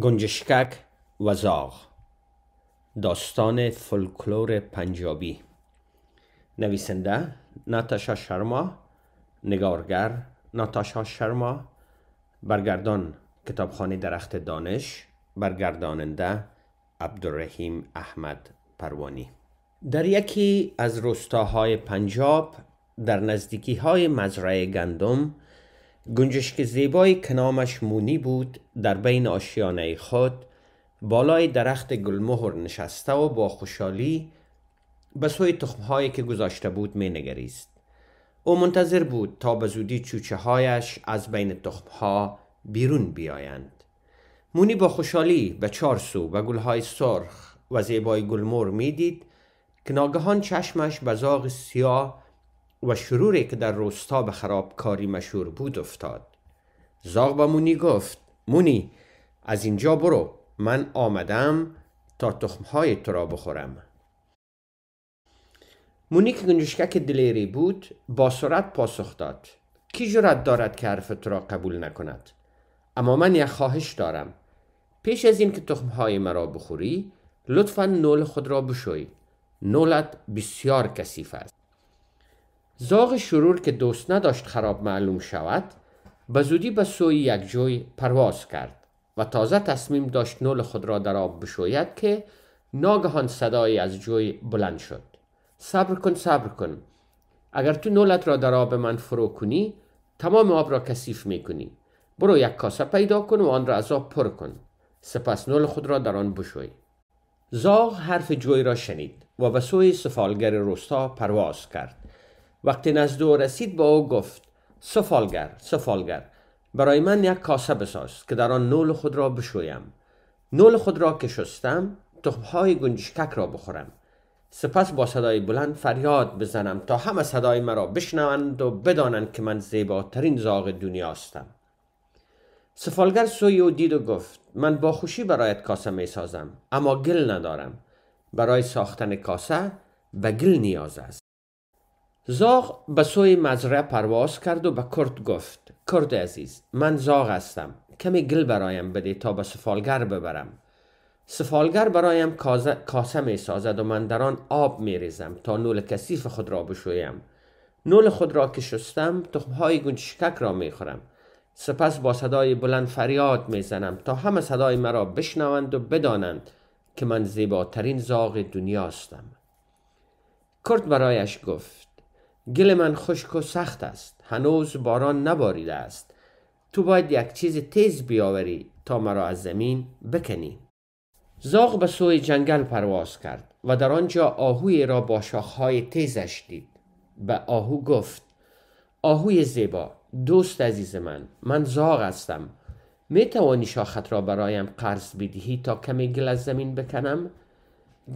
گنجشکک و زاغ داستان فولکلور پنجابی نویسنده ناتاشا شرما نگارگر ناتاشا شرما برگردان کتابخانه درخت دانش برگرداننده عبدالرحیم احمد پروانی در یکی از روستاهای پنجاب در نزدیکی های مزرعه گندم گنجشک زیبایی کنامش مونی بود در بین آشیانه خود بالای درخت گلمهر نشسته و با خوشحالی به سوی تخمهایی که گذاشته بود می نگریست. او منتظر بود تا به زودی چوچه هایش از بین تخمها بیرون بیایند. مونی با خوشحالی به چار سو و گلهای سرخ و زیبای می میدید که ناگهان چشمش به زاغ سیاه و شروری که در روستا به خرابکاری مشهور بود افتاد زاغ به مونی گفت مونی از اینجا برو من آمدم تا تخمهای تو را بخورم مونی که گنجشکک دلیری بود با سرعت پاسخ داد کی جرأت دارد که حرف تو را قبول نکند اما من یک خواهش دارم پیش از این که تخمهای مرا بخوری لطفا نول خود را بشوی نولت بسیار کثیف است زاغ شرور که دوست نداشت خراب معلوم شود به زودی به سوی یک جوی پرواز کرد و تازه تصمیم داشت نول خود را در آب بشوید که ناگهان صدایی از جوی بلند شد صبر کن صبر کن اگر تو نولت را در آب من فرو کنی تمام آب را کثیف می کنی برو یک کاسه پیدا کن و آن را از آب پر کن سپس نول خود را در آن بشوی زاغ حرف جوی را شنید و به سوی سفالگر روستا پرواز کرد وقتی نزد او رسید با او گفت سفالگر سفالگر برای من یک کاسه بساز که در آن نول خود را بشویم نول خود را که شستم تخمهای گنجشکک را بخورم سپس با صدای بلند فریاد بزنم تا همه صدای مرا بشنوند و بدانند که من زیباترین زاغ دنیا هستم سفالگر سوی او دید و گفت من با خوشی برایت کاسه می سازم اما گل ندارم برای ساختن کاسه به گل نیاز است زاغ به سوی مزرعه پرواز کرد و به کرد گفت کرد عزیز من زاغ هستم کمی گل برایم بده تا به سفالگر ببرم سفالگر برایم کاسه می سازد و من در آن آب می ریزم تا نول کثیف خود را بشویم نول خود را که شستم تخمهای گنجشکک را می خورم سپس با صدای بلند فریاد می زنم تا همه صدای مرا بشنوند و بدانند که من زیباترین زاغ دنیا هستم کرد برایش گفت گل من خشک و سخت است هنوز باران نباریده است تو باید یک چیز تیز بیاوری تا مرا از زمین بکنی زاغ به سوی جنگل پرواز کرد و در آنجا آهوی را با شاخهای تیزش دید به آهو گفت آهوی زیبا دوست عزیز من من زاغ هستم می توانی شاخت را برایم قرض بدهی تا کمی گل از زمین بکنم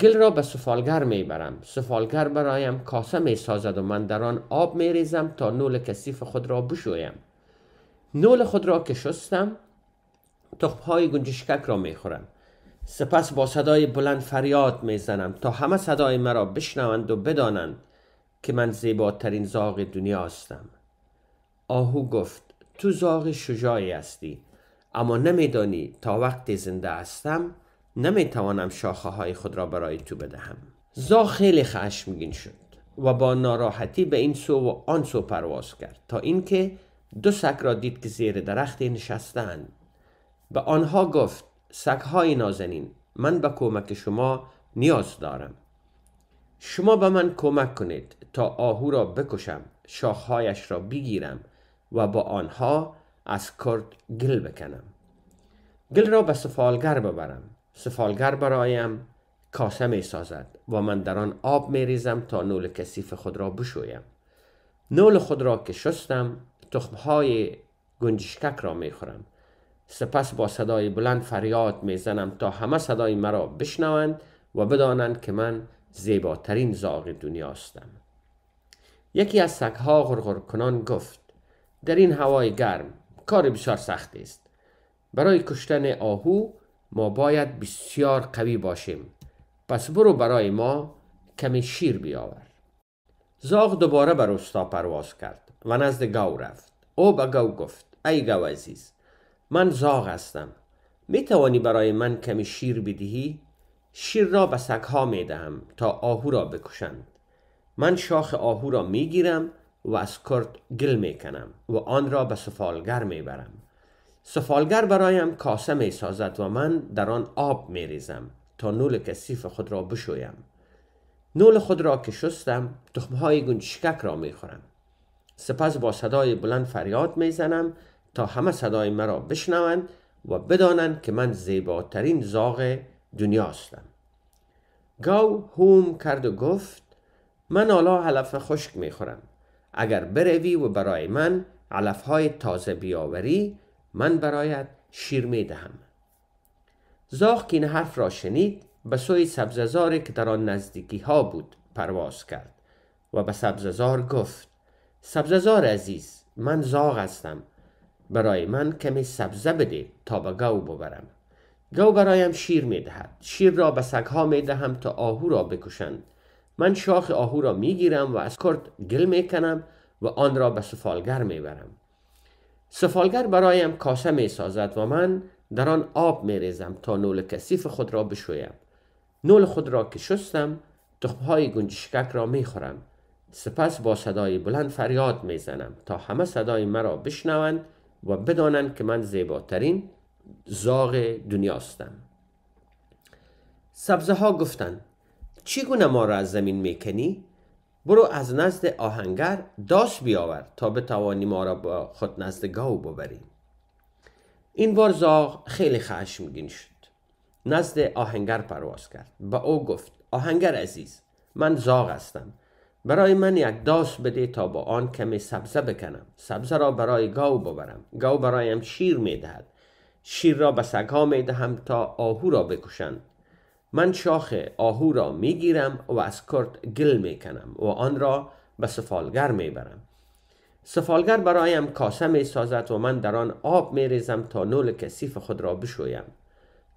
گل را به سفالگر می برم سفالگر برایم کاسه می سازد و من در آن آب می ریزم تا نول کثیف خود را بشویم نول خود را که شستم های گنجشکک را می خورم سپس با صدای بلند فریاد می زنم تا همه صدای مرا بشنوند و بدانند که من زیباترین زاغ دنیا هستم آهو گفت تو زاغ شجاعی هستی اما نمیدانی تا وقتی زنده هستم توانم شاخه های خود را برای تو بدهم زا خیلی خشمگین شد و با ناراحتی به این سو و آن سو پرواز کرد تا اینکه دو سگ را دید که زیر درختی نشستند به آنها گفت های نازنین من به کمک شما نیاز دارم شما به من کمک کنید تا آهو را بکشم شاخهایش را بگیرم و با آنها از کرد گل بکنم گل را به سفالگر ببرم سفالگر برایم کاسه می سازد و من در آن آب می ریزم تا نول کثیف خود را بشویم نول خود را که شستم تخمهای گنجشکک را می خورم سپس با صدای بلند فریاد می زنم تا همه صدای مرا بشنوند و بدانند که من زیباترین زاغ دنیا هستم یکی از سگها غرغر کنان گفت در این هوای گرم کار بسیار سختی است برای کشتن آهو ما باید بسیار قوی باشیم پس برو برای ما کمی شیر بیاور زاغ دوباره بر استا پرواز کرد و نزد گاو رفت او به گاو گفت ای گاو عزیز من زاغ هستم می توانی برای من کمی شیر بدهی؟ شیر را به سگها می دهم تا آهو را بکشند من شاخ آهو را می گیرم و از کرد گل می کنم و آن را به سفالگر می برم سفالگر برایم کاسه می سازد و من در آن آب می ریزم تا نول کسیف خود را بشویم نول خود را که شستم های گنجشکک را می خورم سپس با صدای بلند فریاد می زنم تا همه صدای مرا بشنوند و بدانند که من زیباترین زاغ دنیا هستم گاو هوم کرد و گفت من حالا علف خشک می خورم اگر بروی و برای من علف های تازه بیاوری من برایت شیر می دهم زاغ که این حرف را شنید به سوی سبززاری که در آن نزدیکی ها بود پرواز کرد و به سبززار گفت سبززار عزیز من زاغ هستم برای من کمی سبزه بده تا به گو ببرم گو برایم شیر می دهد شیر را به سگها می دهم تا آهو را بکشند من شاخ آهو را می گیرم و از کرد گل می کنم و آن را به سفالگر می برم سفالگر برایم کاسه می سازد و من در آن آب می ریزم تا نول کثیف خود را بشویم نول خود را که شستم های گنجشکک را می خورم سپس با صدای بلند فریاد می زنم تا همه صدای مرا بشنوند و بدانند که من زیباترین زاغ دنیاستم سبزه ها گفتند گونه ما را از زمین میکنی؟ برو از نزد آهنگر داس بیاور تا بتوانی ما را با خود نزد گاو ببریم این بار زاغ خیلی خشمگین شد نزد آهنگر پرواز کرد با او گفت آهنگر عزیز من زاغ هستم برای من یک داس بده تا با آن کمی سبزه بکنم سبزه را برای گاو ببرم گاو برایم شیر میدهد شیر را به سگها میدهم تا آهو را بکشند من شاخ آهو را می گیرم و از کرد گل کنم و آن را به سفالگر میبرم سفالگر برایم کاسه می سازد و من در آن آب می ریزم تا نول کثیف خود را بشویم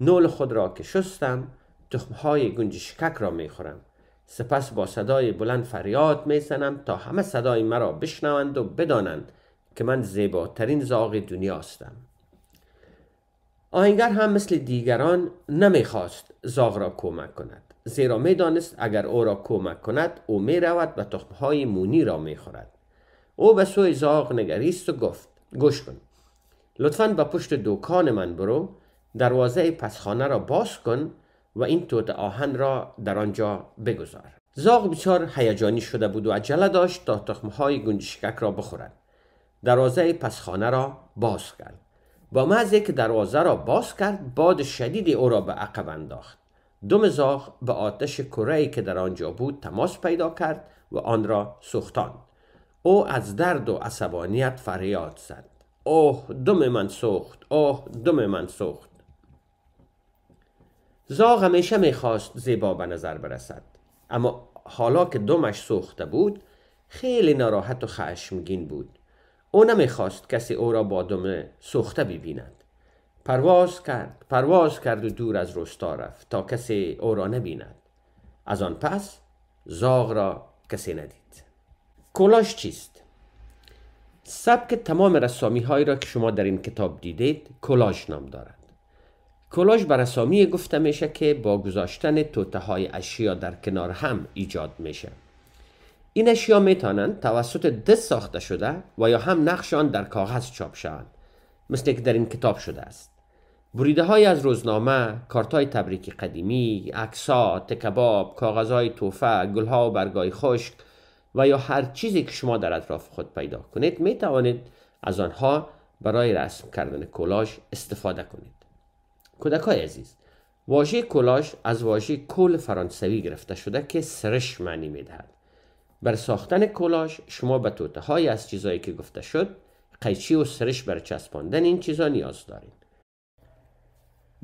نول خود را که شستم تخمهای گنجشکک را می خورم. سپس با صدای بلند فریاد می زنم تا همه صدای مرا بشنوند و بدانند که من زیباترین زاغ دنیا هستم آهنگر هم مثل دیگران نمیخواست زاغ را کمک کند زیرا میدانست اگر او را کمک کند او میرود و های مونی را خورد. او به سوی زاغ نگریست و گفت گوش کن لطفا به پشت دوکان من برو دروازه پسخانه را باز کن و این توت آهن را در آنجا بگذار زاغ بیچار هیجانی شده بود و عجله داشت تا های گنجشکک را بخورد دروازه پسخانه را باز کرد با محض که دروازه را باز کرد باد شدیدی او را به عقب انداخت دم زاغ به آتش کره که در آنجا بود تماس پیدا کرد و آن را سوختاند او از درد و عصبانیت فریاد زد اوه دم من سوخت اوه دم من سوخت زاغ همیشه میخواست زیبا به نظر برسد اما حالا که دمش سوخته بود خیلی ناراحت و خشمگین بود او نمیخواست کسی او را با دم سوخته ببیند پرواز کرد پرواز کرد و دور از روستا رفت تا کسی او را نبیند از آن پس زاغ را کسی ندید کلاش چیست؟ سبک تمام رسامی هایی را که شما در این کتاب دیدید کلاژ نام دارد کلاژ بر رسامی گفته میشه که با گذاشتن توته های اشیا در کنار هم ایجاد میشه این اشیا می توانند توسط دست ساخته شده و یا هم نقش آن در کاغذ چاپ شوند مثل که در این کتاب شده است بریده های از روزنامه، کارت های تبریکی قدیمی، اکسا، تکباب، کاغذ های توفه، گل ها و برگای خشک و یا هر چیزی که شما در اطراف خود پیدا کنید می توانید از آنها برای رسم کردن کلاش استفاده کنید. های عزیز، واژه کلاش از واژه کل فرانسوی گرفته شده که سرش معنی دهد بر ساختن کلاش، شما به توته های از چیزایی که گفته شد قیچی و سرش بر چسباندن این چیزا نیاز دارین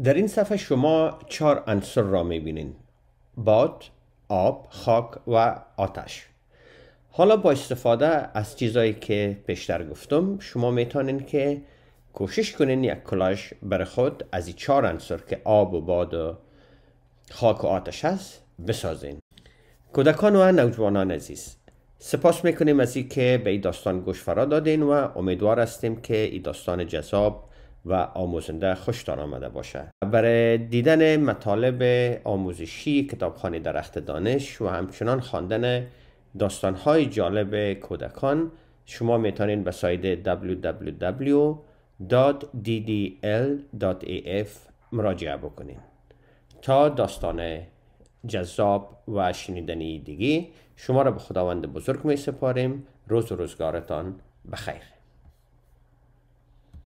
در این صفحه شما چهار عنصر را میبینین باد، آب، خاک و آتش حالا با استفاده از چیزایی که پیشتر گفتم شما میتونین که کوشش کنین یک کلاش بر خود از این چهار عنصر که آب و باد و خاک و آتش است بسازین کودکان و نوجوانان عزیز سپاس میکنیم از که به این داستان گوش فرا دادین و امیدوار هستیم که این داستان جذاب و آموزنده خوشتان آمده باشه برای دیدن مطالب آموزشی کتابخانه درخت دانش و همچنان خواندن داستانهای جالب کودکان شما میتونین به سایت www.ddl.af مراجعه بکنین تا داستان جذاب و شنیدنی دیگه شما را به خداوند بزرگ می سپاریم روز و روزگارتان بخیر